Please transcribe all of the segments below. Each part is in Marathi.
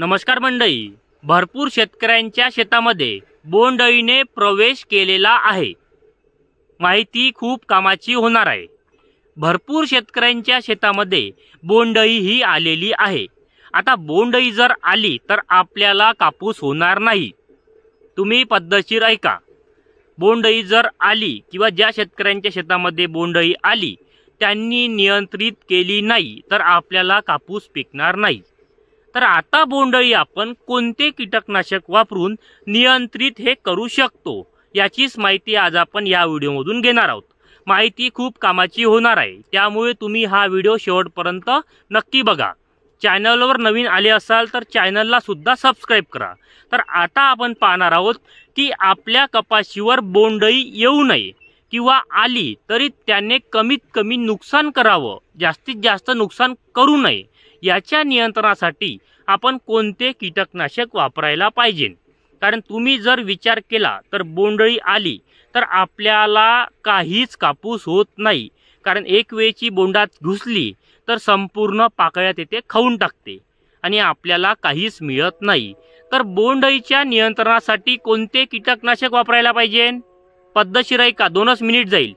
नमस्कार मंडळी भरपूर शेतकऱ्यांच्या शेतामध्ये बोंडअळीने प्रवेश केलेला आहे माहिती खूप कामाची होणार आहे भरपूर शेतकऱ्यांच्या शेतामध्ये बोंडअळी ही आलेली आहे आता बोंडअळी जर आली तर आपल्याला कापूस होणार नाही तुम्ही पद्धतशीर ऐका बोंडअळी जर आली किंवा ज्या शेतकऱ्यांच्या शेतामध्ये बोंडअळी आली त्यांनी नियंत्रित केली नाही तर आपल्याला कापूस पिकणार नाही तर आता बोंडळी आपण कोणते कीटकनाशक वापरून नियंत्रित हे करू शकतो याचीच माहिती आज आपण या व्हिडिओमधून घेणार आहोत माहिती खूप कामाची होणार आहे त्यामुळे तुम्ही हा व्हिडिओ शेवटपर्यंत नक्की बघा चॅनलवर नवीन आले असाल तर चॅनलला सुद्धा सबस्क्राईब करा तर आता आपण पाहणार आहोत की आपल्या कपाशीवर बोंडळी येऊ नये किंवा आली तरी त्याने कमीत कमी नुकसान करावं जास्तीत जास्त नुकसान करू नये याच्या नियंत्रणासाठी आपण कोणते कीटकनाशक वापरायला पाहिजे कारण तुम्ही जर विचार केला तर बोंडळी आली तर आपल्याला काहीच कापूस होत नाही कारण एक वेळची बोंडात घुसली तर संपूर्ण पाकळ्या तेथे खाऊन टाकते आणि आपल्याला काहीच मिळत नाही तर बोंडळीच्या नियंत्रणासाठी कोणते कीटकनाशक वापरायला पाहिजे पद्धतशीर का दोनच मिनिट जाईल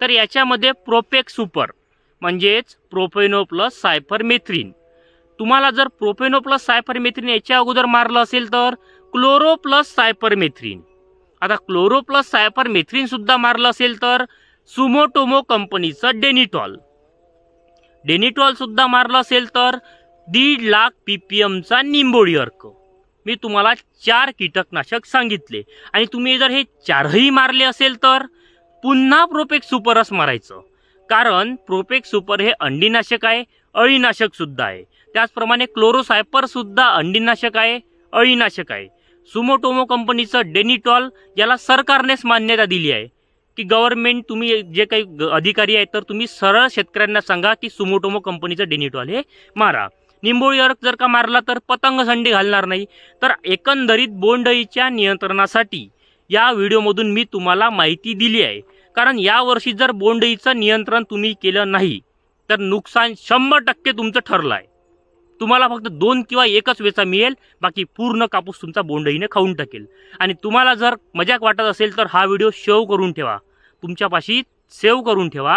तर याच्यामध्ये प्रोपेक सुपर म्हणजेच प्रोपेनो प्लस सायफर मेथ्रीन तुम्हाला जर प्रोपेनो प्लस सायपरमेथ्रिन याच्या अगोदर मारलं असेल तर क्लोरो प्लस सायपरमेथ्रिन आता क्लोरो प्लस सुद्धा मारलं असेल तर सुमोटोमो कंपनीचं डेनिटॉल सुद्धा मारलं असेल तर दीड लाख पीपीएमचा निंबोळी अर्क मी तुम्हाला चार कीटकनाशक सांगितले आणि तुम्ही जर हे चारही मारले असेल तर पुन्हा प्रोपेक सुपरच मारायचं कारण प्रोपेक सुपर हे अंडीनाशक आहे अळीनाशक सुद्धा आहे त्याचप्रमाणे क्लोरोसायपर सुद्धा अंडीनाशक आहे अळीनाशक आहे सुमोटोमो कंपनीचं डेनिटॉल याला सरकारनेच मान्यता दिली आहे की गव्हर्नमेंट तुम्ही जे काही अधिकारी आहेत तर तुम्ही सरळ शेतकऱ्यांना सांगा की सुमोटोमो कंपनीचं डेनिटॉल हे मारा निंबोळी अर्क जर का मारला तर पतंग संडी घालणार नाही तर एकंदरीत बोंडईच्या नियंत्रणासाठी या व्हिडिओमधून मी तुम्हाला माहिती दिली आहे कारण यावर्षी जर बोंडईचं नियंत्रण तुम्ही केलं नाही तर नुकसान शंभर टक्के तुमचं ठरलं आहे तुम्हाला फक्त दोन किंवा एकच वेचा मिळेल बाकी पूर्ण कापूस तुमचा बोंडईने खाऊन टाकेल आणि तुम्हाला जर मजाक वाटत असेल तर हा व्हिडिओ शेव करून ठेवा तुमच्यापाशी सेव्ह करून ठेवा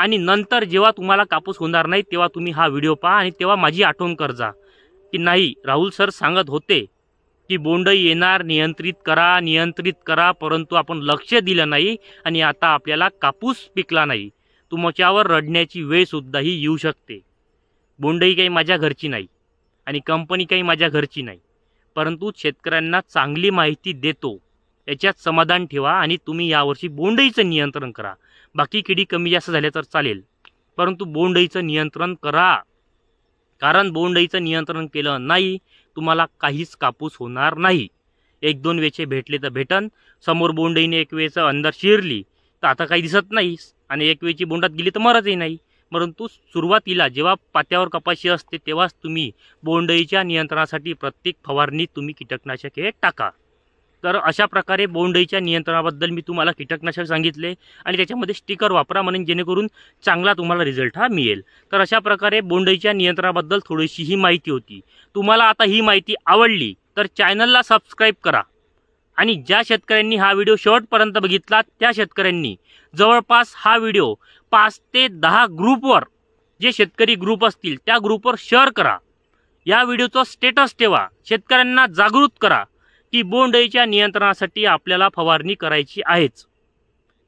आणि नंतर जेव्हा तुम्हाला कापूस होणार नाही तेव्हा तुम्ही हा व्हिडिओ पहा आणि तेव्हा माझी आठवण कर जा की नाही राहुल सर सांगत होते की बोंडई येणार नियंत्रित करा नियंत्रित करा परंतु आपण लक्ष दिलं नाही आणि आता आपल्याला कापूस पिकला नाही तुमच्यावर रडण्याची वेळसुद्धाही येऊ शकते बोंडही काही माझ्या घरची नाही आणि कंपनी काही माझ्या घरची नाही परंतु शेतकऱ्यांना चांगली माहिती देतो याच्यात समाधान ठेवा आणि तुम्ही यावर्षी बोंडईचं नियंत्रण करा बाकी किडी कमी जास्त झाल्या तर चालेल परंतु बोंडईचं नियंत्रण करा कारण बोंडईचं नियंत्रण केलं नाही तुम्हाला काहीच कापूस होणार नाही एक दोन वेचे भेटले तर भेटन समोर बोंडईने एक वेचं अंदर शिरली तर आता काही दिसत नाही आणि एक वेची बोंडात गेली तर मरतही नाही परंतु सुरुवातीला जेव्हा पात्यावर कपाशी असते तेव्हाच तुम्ही बोंडईच्या नियंत्रणासाठी प्रत्येक फवारणी तुम्ही कीटकनाशक हे टाका तर अशा प्रकारे बोंडईच्या नियंत्रणाबद्दल मी तुम्हाला कीटकनाशक सांगितले आणि त्याच्यामध्ये स्टिकर वापरा म्हणून जेणेकरून चांगला तुम्हाला रिझल्ट हा मिळेल तर अशा प्रकारे बोंडईच्या नियंत्रणाबद्दल थोडीशी ही माहिती होती तुम्हाला आता ही माहिती आवडली तर चॅनलला सबस्क्राईब करा आणि ज्या शेतकऱ्यांनी हा व्हिडिओ शेवटपर्यंत बघितला त्या शेतकऱ्यांनी जवळपास हा व्हिडिओ पाच ते दहा ग्रुपवर जे शेतकरी ग्रुप असतील त्या ग्रुपवर शेअर करा या व्हिडिओचा स्टेटस ठेवा शेतकऱ्यांना जागृत करा की बोंडळीच्या नियंत्रणासाठी आपल्याला फवारणी करायची आहेच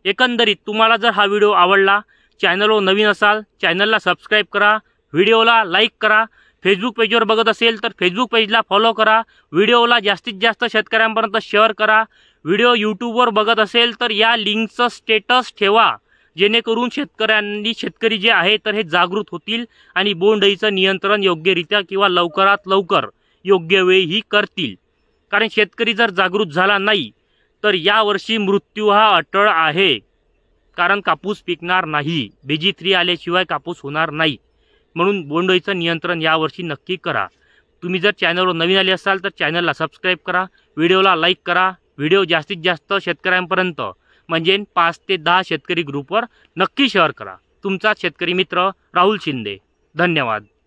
एकंदरीत तुम्हाला जर हा व्हिडिओ आवडला चॅनलवर नवीन असाल चॅनलला सबस्क्राईब करा व्हिडिओला लाईक करा फेसबुक पेजवर बघत असेल तर फेसबुक पेजला फॉलो करा व्हिडिओला जास्तीत जास्त शेतकऱ्यांपर्यंत शेअर करा व्हिडिओ यूट्यूबवर बघत असेल तर या लिंकचं स्टेटस ठेवा जेणेकरून शेतकऱ्यांनी शेतकरी जे आहे तर हे जागृत होतील आणि बोंडईचं नियंत्रण योग्यरित्या किंवा लवकरात लवकर योग्य वेळीही ही करतील कारण शेतकरी जर जागृत झाला नाही तर यावर्षी मृत्यू हा अटळ आहे कारण कापूस पिकणार नाही बीजी थ्री आल्याशिवाय कापूस होणार नाही म्हणून बोंडोईचं नियंत्रण यावर्षी नक्की करा तुम्ही जर चॅनलवर नवीन आले असाल तर चॅनलला सबस्क्राईब करा व्हिडिओला लाईक करा व्हिडिओ जास्तीत जास्त शेतकऱ्यांपर्यंत म्हणजे पाच ते दहा शेतकरी ग्रुपवर नक्की शेअर करा तुमचा शेतकरी मित्र राहुल शिंदे धन्यवाद